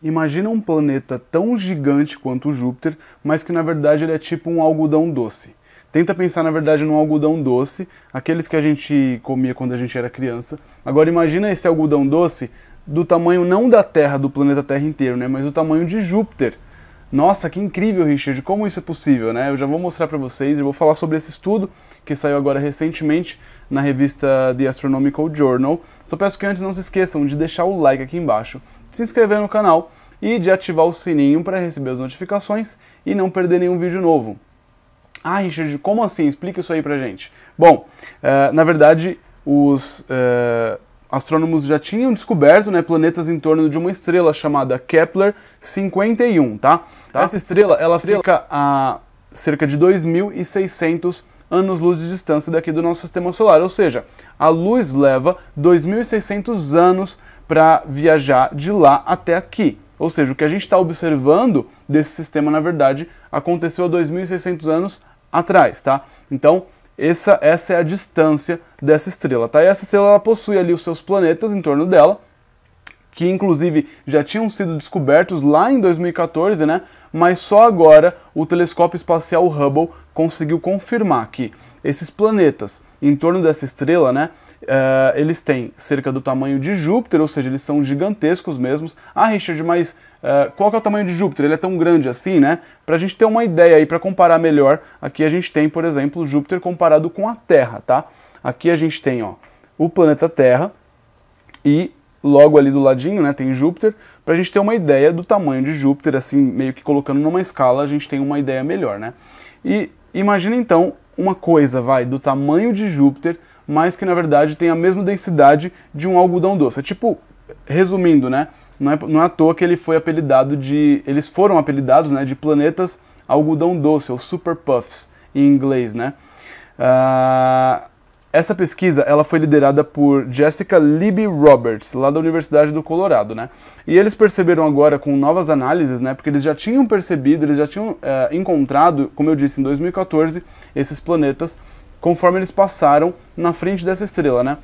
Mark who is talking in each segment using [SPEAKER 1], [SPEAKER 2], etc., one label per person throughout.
[SPEAKER 1] Imagina um planeta tão gigante quanto Júpiter, mas que na verdade ele é tipo um algodão doce. Tenta pensar na verdade num algodão doce, aqueles que a gente comia quando a gente era criança. Agora imagina esse algodão doce do tamanho não da Terra, do planeta Terra inteiro, né, mas do tamanho de Júpiter. Nossa, que incrível, Richard, como isso é possível, né? Eu já vou mostrar para vocês, eu vou falar sobre esse estudo que saiu agora recentemente na revista The Astronomical Journal. Só peço que antes não se esqueçam de deixar o like aqui embaixo, se inscrever no canal e de ativar o sininho para receber as notificações e não perder nenhum vídeo novo. Ah, Richard, como assim? Explica isso aí pra gente. Bom, uh, na verdade, os... Uh, astrônomos já tinham descoberto né, planetas em torno de uma estrela chamada Kepler 51, tá? tá? Essa estrela, ela fica a cerca de 2.600 anos-luz de distância daqui do nosso sistema solar, ou seja, a luz leva 2.600 anos para viajar de lá até aqui. Ou seja, o que a gente está observando desse sistema, na verdade, aconteceu há 2.600 anos atrás, tá? Então, essa, essa é a distância dessa estrela, tá? E essa estrela ela possui ali os seus planetas em torno dela, que inclusive já tinham sido descobertos lá em 2014, né? Mas só agora o telescópio espacial Hubble conseguiu confirmar que esses planetas em torno dessa estrela, né? Uh, eles têm cerca do tamanho de Júpiter, ou seja, eles são gigantescos mesmos. Ah, Richard, mas uh, qual que é o tamanho de Júpiter? Ele é tão grande assim, né? Para a gente ter uma ideia aí, para comparar melhor, aqui a gente tem, por exemplo, Júpiter comparado com a Terra, tá? Aqui a gente tem, ó, o planeta Terra e logo ali do ladinho, né, tem Júpiter. Para a gente ter uma ideia do tamanho de Júpiter, assim, meio que colocando numa escala, a gente tem uma ideia melhor, né? E imagina então uma coisa, vai, do tamanho de Júpiter, mas que na verdade tem a mesma densidade de um algodão doce. É tipo, resumindo, né? Não é, não é à toa que ele foi apelidado de. Eles foram apelidados né, de planetas algodão doce, ou super puffs em inglês, né? Uh, essa pesquisa ela foi liderada por Jessica Libby Roberts, lá da Universidade do Colorado, né? E eles perceberam agora com novas análises, né? Porque eles já tinham percebido, eles já tinham é, encontrado, como eu disse, em 2014, esses planetas, conforme eles passaram na frente dessa estrela, né?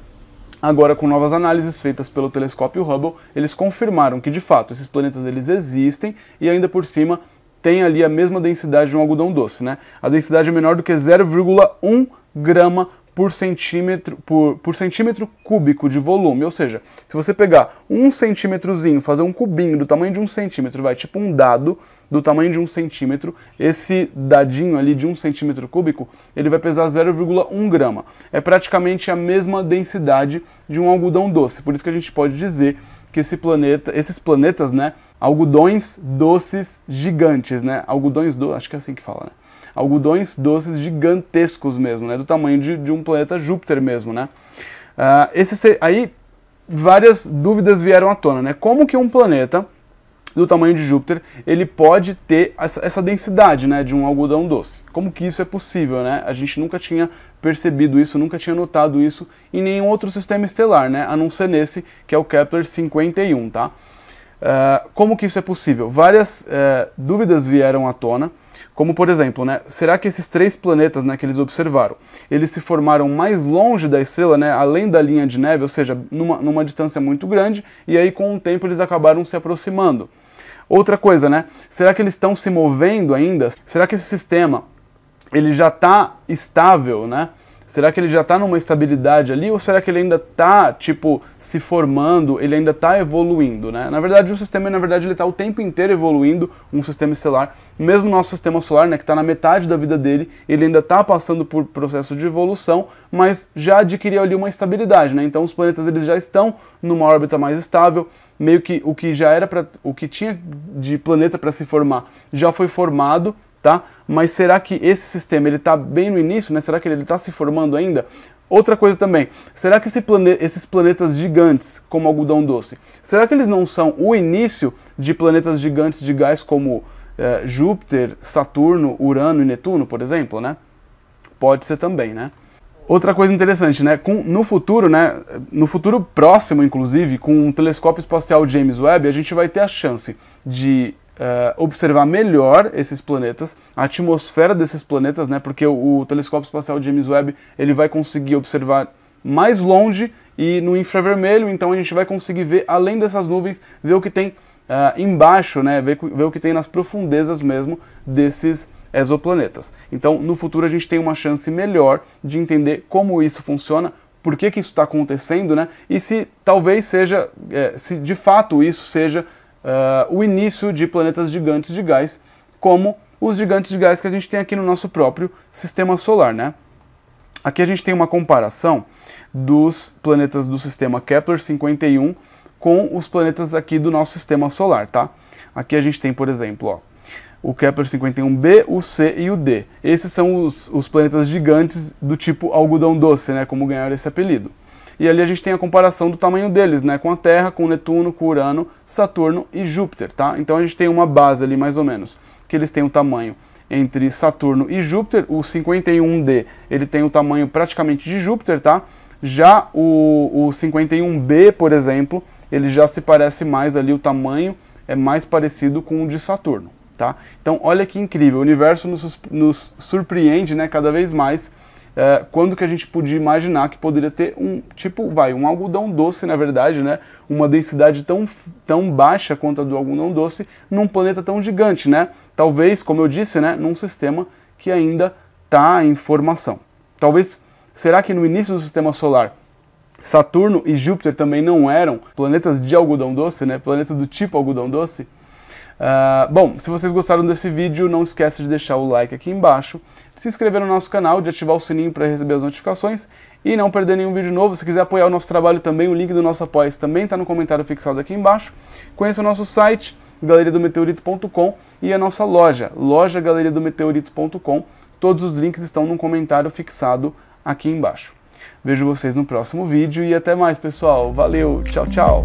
[SPEAKER 1] Agora, com novas análises feitas pelo telescópio Hubble, eles confirmaram que, de fato, esses planetas eles existem e ainda por cima tem ali a mesma densidade de um algodão doce, né? A densidade é menor do que 0,1 grama por centímetro, por, por centímetro cúbico de volume. Ou seja, se você pegar um centímetrozinho, fazer um cubinho do tamanho de um centímetro, vai tipo um dado do tamanho de um centímetro, esse dadinho ali de um centímetro cúbico, ele vai pesar 0,1 grama. É praticamente a mesma densidade de um algodão doce. Por isso que a gente pode dizer que esse planeta, esses planetas, né, algodões doces gigantes, né, algodões doces, acho que é assim que fala, né? algodões doces gigantescos mesmo, né? Do tamanho de, de um planeta Júpiter mesmo, né? Uh, esse, aí várias dúvidas vieram à tona, né? Como que um planeta do tamanho de Júpiter, ele pode ter essa, essa, densidade, né, de um algodão doce. Como que isso é possível, né? A gente nunca tinha percebido isso, nunca tinha notado isso em nenhum outro sistema estelar, né, a não ser nesse, que é o Kepler 51, tá? Ah, como que isso é possível? Várias uh, dúvidas vieram à tona, como por exemplo, né, será que esses três planetas né, que eles observaram, eles se formaram mais longe da estrela, né, além da linha de neve, ou seja, numa, numa distância muito grande, e aí com o tempo eles acabaram se aproximando. Outra coisa, né? Será que eles estão se movendo ainda? Será que esse sistema ele já está estável, né? Será que ele já está numa estabilidade ali ou será que ele ainda está tipo se formando? Ele ainda está evoluindo, né? Na verdade, o sistema, na verdade, ele está o tempo inteiro evoluindo, um sistema estelar. Mesmo nosso sistema solar, né, que está na metade da vida dele, ele ainda está passando por processo de evolução, mas já adquiriu ali uma estabilidade, né? Então, os planetas eles já estão numa órbita mais estável, meio que o que já era para o que tinha de planeta para se formar já foi formado, tá? mas será que esse sistema ele está bem no início, né? Será que ele está se formando ainda? Outra coisa também, será que esse plane... esses planetas gigantes, como algodão doce, será que eles não são o início de planetas gigantes de gás como é, Júpiter, Saturno, Urano e Netuno, por exemplo, né? Pode ser também, né? Outra coisa interessante, né? Com, no futuro, né? No futuro próximo, inclusive, com o telescópio espacial James Webb, a gente vai ter a chance de Uh, observar melhor esses planetas, a atmosfera desses planetas, né? Porque o, o, telescópio espacial James Webb ele vai conseguir observar mais longe e no infravermelho, então a gente vai conseguir ver além dessas nuvens, ver o que tem uh, embaixo, né? Ver, ver o que tem nas profundezas mesmo desses exoplanetas. Então, no futuro a gente tem uma chance melhor de entender como isso funciona, por que, que isso está acontecendo, né? E se talvez seja, é, se de fato isso seja uh, o início de planetas gigantes de gás, como os gigantes de gás que a gente tem aqui no nosso próprio sistema solar, né? Aqui a gente tem uma comparação dos planetas do sistema Kepler 51 com os planetas aqui do nosso sistema solar, tá? Aqui a gente tem, por exemplo, ó, o Kepler 51b, o C e o D. Esses são os, os planetas gigantes do tipo algodão doce, né? Como ganharam esse apelido. E ali a gente tem a comparação do tamanho deles, né? Com a Terra, com Netuno, com Urano, Saturno e Júpiter, tá? Então a gente tem uma base ali mais ou menos, que eles têm um tamanho entre Saturno e Júpiter. O 51D, ele tem o tamanho praticamente de Júpiter, tá? Já o, o 51B, por exemplo, ele já se parece mais ali, o tamanho é mais parecido com o de Saturno, tá? Então olha que incrível, o universo nos, nos surpreende, né, cada vez mais é, quando que a gente podia imaginar que poderia ter um tipo, vai, um algodão doce, na verdade, né? Uma densidade tão, tão baixa quanto a do algodão doce num planeta tão gigante, né? Talvez, como eu disse, né, num sistema que ainda está em formação. Talvez, será que no início do sistema solar Saturno e Júpiter também não eram planetas de algodão doce, né? Planetas do tipo algodão doce? Uh, bom, se vocês gostaram desse vídeo, não esqueça de deixar o like aqui embaixo, de se inscrever no nosso canal, de ativar o sininho para receber as notificações e não perder nenhum vídeo novo. Se quiser apoiar o nosso trabalho também, o link do nosso apoia também está no comentário fixado aqui embaixo. Conheça o nosso site, galeriadometeorito.com e a nossa loja, loja Todos os links estão no comentário fixado aqui embaixo. Vejo vocês no próximo vídeo e até mais, pessoal. Valeu, tchau, tchau!